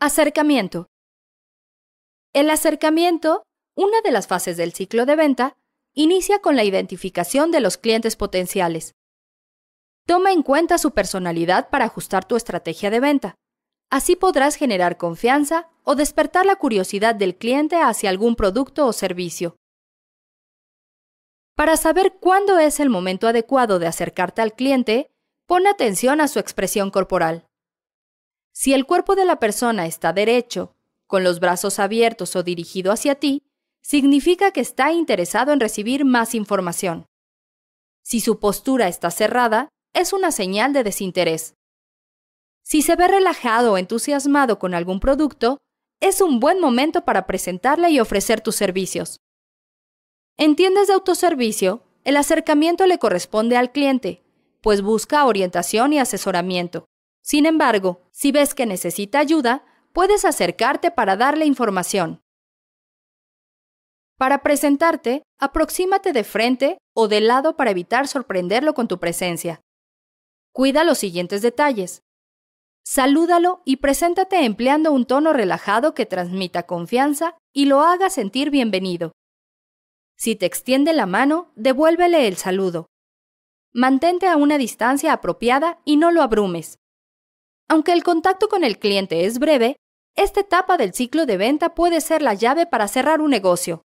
Acercamiento. El acercamiento, una de las fases del ciclo de venta, inicia con la identificación de los clientes potenciales. Toma en cuenta su personalidad para ajustar tu estrategia de venta. Así podrás generar confianza o despertar la curiosidad del cliente hacia algún producto o servicio. Para saber cuándo es el momento adecuado de acercarte al cliente, pon atención a su expresión corporal. Si el cuerpo de la persona está derecho, con los brazos abiertos o dirigido hacia ti, significa que está interesado en recibir más información. Si su postura está cerrada, es una señal de desinterés. Si se ve relajado o entusiasmado con algún producto, es un buen momento para presentarle y ofrecer tus servicios. En tiendas de autoservicio, el acercamiento le corresponde al cliente, pues busca orientación y asesoramiento. Sin embargo, si ves que necesita ayuda, puedes acercarte para darle información. Para presentarte, aproxímate de frente o de lado para evitar sorprenderlo con tu presencia. Cuida los siguientes detalles. Salúdalo y preséntate empleando un tono relajado que transmita confianza y lo haga sentir bienvenido. Si te extiende la mano, devuélvele el saludo. Mantente a una distancia apropiada y no lo abrumes. Aunque el contacto con el cliente es breve, esta etapa del ciclo de venta puede ser la llave para cerrar un negocio.